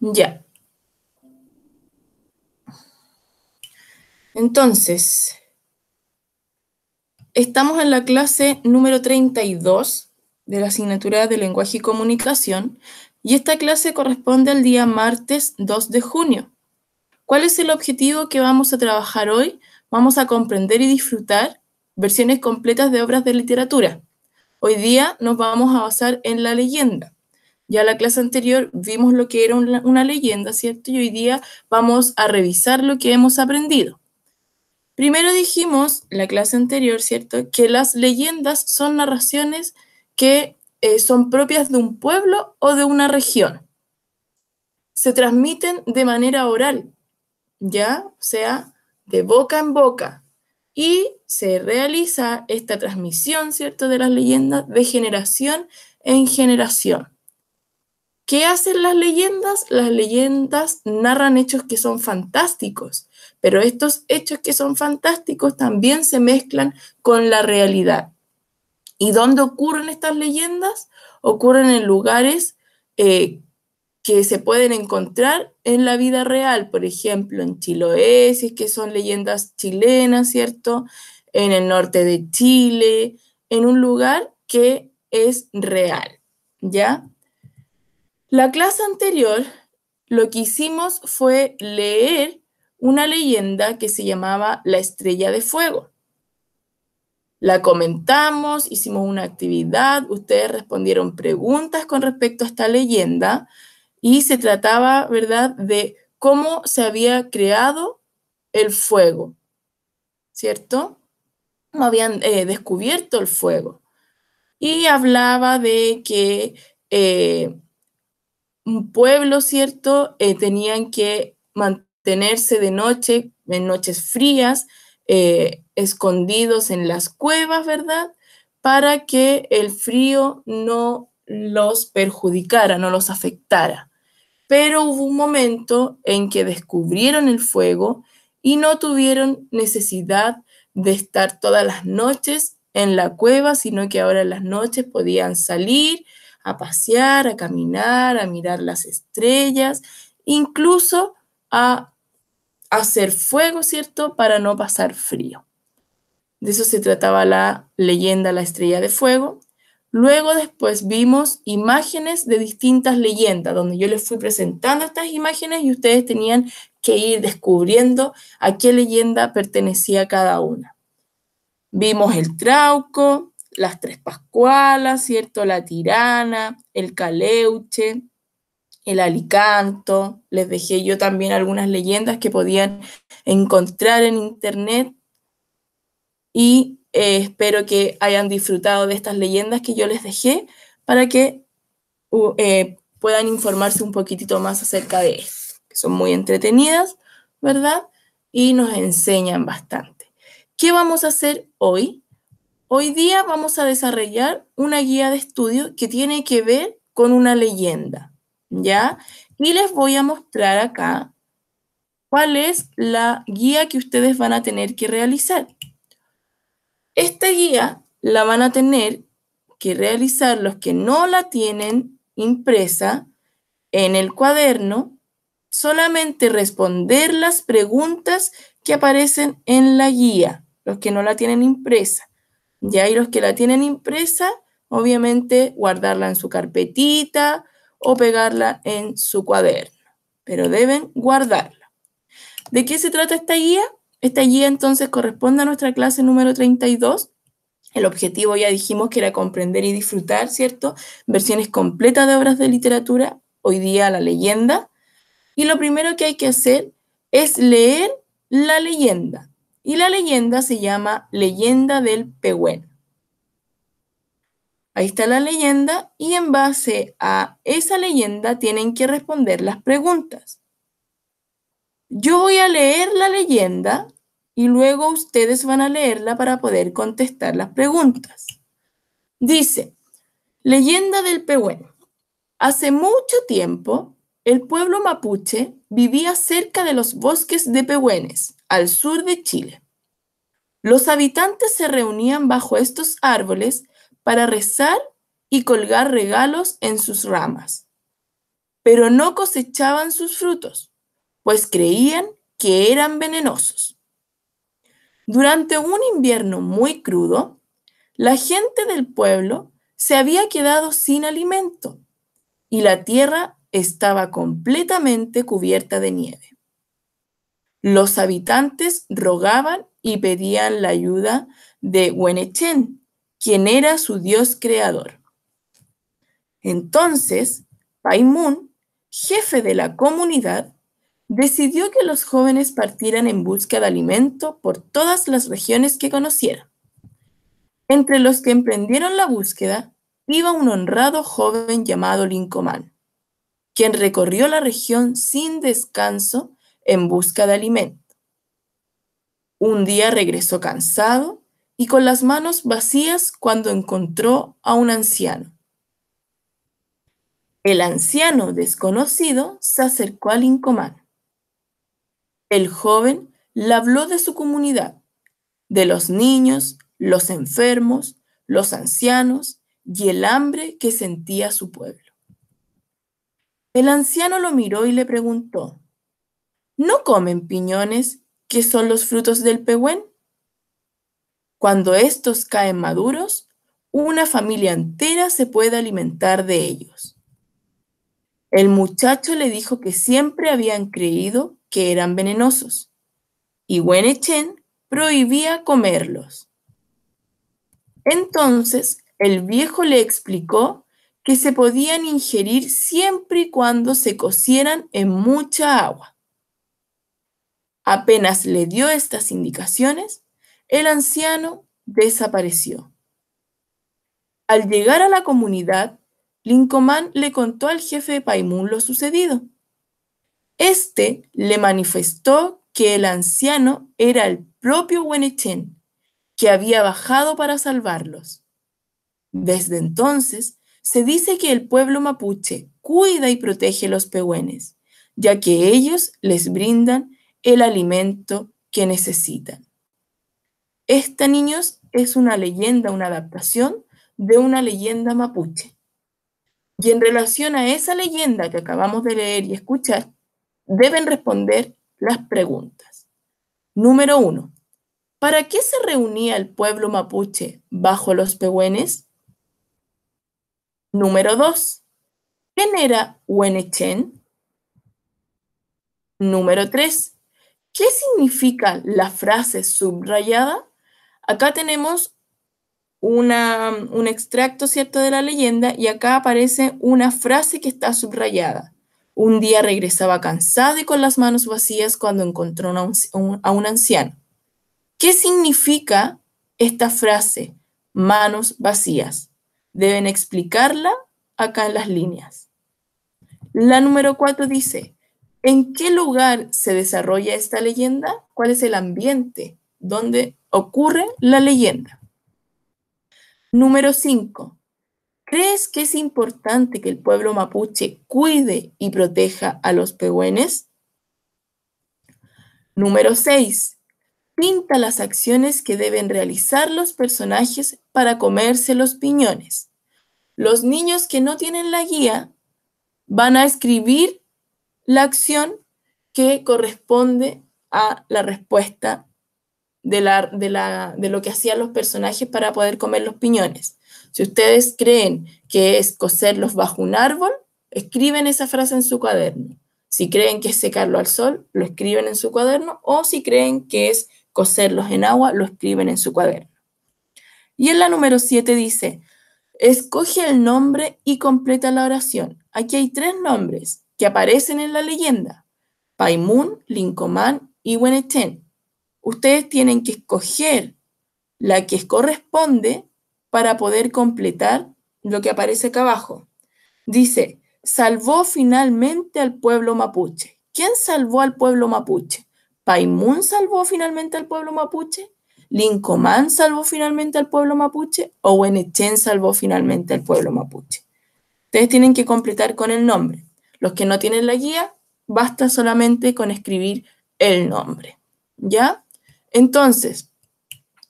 Ya. Entonces, estamos en la clase número 32 de la asignatura de lenguaje y comunicación y esta clase corresponde al día martes 2 de junio. ¿Cuál es el objetivo que vamos a trabajar hoy? Vamos a comprender y disfrutar versiones completas de obras de literatura. Hoy día nos vamos a basar en la leyenda. Ya la clase anterior vimos lo que era una, leyenda, ¿cierto? Y hoy día vamos a revisar lo que hemos aprendido. Primero dijimos, la clase anterior, ¿cierto?, que las leyendas son narraciones que eh, son propias de un pueblo o de una región. Se transmiten de manera oral, ¿ya? O sea, de boca en boca. Y se realiza esta transmisión, ¿cierto?, de las leyendas de generación en generación. ¿Qué hacen las leyendas? Las leyendas narran hechos que son fantásticos, pero estos hechos que son fantásticos también se mezclan con la realidad. ¿Y dónde ocurren estas leyendas? Ocurren en lugares eh, que se pueden encontrar en la vida real, por ejemplo, en Chiloé, que son leyendas chilenas, ¿cierto? En el norte de Chile, en un lugar que es real, ¿ya? La clase anterior lo que hicimos fue leer una leyenda que se llamaba La Estrella de Fuego. La comentamos, hicimos una actividad, ustedes respondieron preguntas con respecto a esta leyenda y se trataba, ¿verdad?, de cómo se había creado el fuego, ¿cierto? No habían eh, descubierto el fuego. Y hablaba de que eh, un pueblo, ¿cierto? Eh, tenían que mantenerse de noche, en noches frías, eh, escondidos en las cuevas, ¿verdad? Para que el frío no los perjudicara, no los afectara. Pero hubo un momento en que descubrieron el fuego y no tuvieron necesidad de estar todas las noches en la cueva, sino que ahora las noches podían salir, a pasear, a caminar, a mirar las estrellas, incluso a hacer fuego, ¿cierto? Para no pasar frío. De eso se trataba la leyenda La Estrella de Fuego. Luego después vimos imágenes de distintas leyendas, donde yo les fui presentando estas imágenes y ustedes tenían que ir descubriendo a qué leyenda pertenecía cada una. Vimos el trauco, las tres pascualas, ¿cierto? La tirana, el caleuche, el alicanto. Les dejé yo también algunas leyendas que podían encontrar en internet. Y eh, espero que hayan disfrutado de estas leyendas que yo les dejé para que eh, puedan informarse un poquitito más acerca de esto, que son muy entretenidas, ¿verdad? Y nos enseñan bastante. ¿Qué vamos a hacer hoy? Hoy día vamos a desarrollar una guía de estudio que tiene que ver con una leyenda, ¿ya? Y les voy a mostrar acá cuál es la guía que ustedes van a tener que realizar. Esta guía la van a tener que realizar los que no la tienen impresa en el cuaderno, solamente responder las preguntas que aparecen en la guía, los que no la tienen impresa. Ya, hay los que la tienen impresa, obviamente guardarla en su carpetita o pegarla en su cuaderno, pero deben guardarla. ¿De qué se trata esta guía? Esta guía entonces corresponde a nuestra clase número 32. El objetivo ya dijimos que era comprender y disfrutar, ¿cierto? Versiones completas de obras de literatura, hoy día la leyenda. Y lo primero que hay que hacer es leer la leyenda. Y la leyenda se llama Leyenda del Pehuen. Ahí está la leyenda y en base a esa leyenda tienen que responder las preguntas. Yo voy a leer la leyenda y luego ustedes van a leerla para poder contestar las preguntas. Dice, leyenda del Pehuen. Hace mucho tiempo, el pueblo mapuche vivía cerca de los bosques de Pehuenes al sur de Chile. Los habitantes se reunían bajo estos árboles para rezar y colgar regalos en sus ramas, pero no cosechaban sus frutos, pues creían que eran venenosos. Durante un invierno muy crudo, la gente del pueblo se había quedado sin alimento y la tierra estaba completamente cubierta de nieve. Los habitantes rogaban y pedían la ayuda de Wenechen, quien era su dios creador. Entonces, Paimun, jefe de la comunidad, decidió que los jóvenes partieran en busca de alimento por todas las regiones que conocieran. Entre los que emprendieron la búsqueda iba un honrado joven llamado Lincomán, quien recorrió la región sin descanso en busca de alimento. Un día regresó cansado y con las manos vacías cuando encontró a un anciano. El anciano desconocido se acercó al incomán. El joven le habló de su comunidad, de los niños, los enfermos, los ancianos y el hambre que sentía su pueblo. El anciano lo miró y le preguntó, ¿No comen piñones que son los frutos del pehuen? Cuando estos caen maduros, una familia entera se puede alimentar de ellos. El muchacho le dijo que siempre habían creído que eran venenosos, y Echen prohibía comerlos. Entonces el viejo le explicó que se podían ingerir siempre y cuando se cocieran en mucha agua. Apenas le dio estas indicaciones, el anciano desapareció. Al llegar a la comunidad, Lincomán le contó al jefe de Paimún lo sucedido. Este le manifestó que el anciano era el propio Wenechen, que había bajado para salvarlos. Desde entonces, se dice que el pueblo mapuche cuida y protege los pehuenes, ya que ellos les brindan el alimento que necesitan. Esta, niños, es una leyenda, una adaptación de una leyenda mapuche. Y en relación a esa leyenda que acabamos de leer y escuchar, deben responder las preguntas. Número uno, ¿para qué se reunía el pueblo mapuche bajo los pehuenes? Número dos, ¿quién era Huenechen? Número tres, ¿Qué significa la frase subrayada? Acá tenemos un extracto, ¿cierto?, de la leyenda y acá aparece una frase que está subrayada. Un día regresaba cansado y con las manos vacías cuando encontró a un, a un anciano. ¿Qué significa esta frase, manos vacías? Deben explicarla acá en las líneas. La número 4 dice, ¿En qué lugar se desarrolla esta leyenda? ¿Cuál es el ambiente donde ocurre la leyenda? Número 5. ¿Crees que es importante que el pueblo mapuche cuide y proteja a los pehuenes? Número 6. Pinta las acciones que deben realizar los personajes para comerse los piñones. Los niños que no tienen la guía van a escribir la acción que corresponde a la respuesta de, de, lo que hacían los personajes para poder comer los piñones. Si ustedes creen que es coserlos bajo un árbol, escriben esa frase en su cuaderno. Si creen que es secarlo al sol, lo escriben en su cuaderno. O si creen que es coserlos en agua, lo escriben en su cuaderno. Y en la número 7 dice, escoge el nombre y completa la oración. Aquí hay tres nombres que aparecen en la leyenda, Paimun, Lincomán y Wenechen. Ustedes tienen que escoger la que corresponde para poder completar lo que aparece acá abajo. Dice, salvó finalmente al pueblo mapuche. ¿Quién salvó al pueblo mapuche? ¿Paimún salvó finalmente al pueblo mapuche? ¿Lincomán salvó finalmente al pueblo mapuche? ¿O Wenechen salvó finalmente al pueblo mapuche? Ustedes tienen que completar con el nombre. Los que no tienen la guía, basta solamente con escribir el nombre. ¿Ya? Entonces,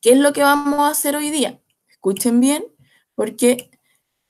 ¿qué es lo que vamos a hacer hoy día? Escuchen bien, porque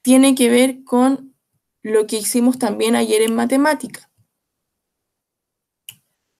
tiene que ver con lo que hicimos también ayer en matemática.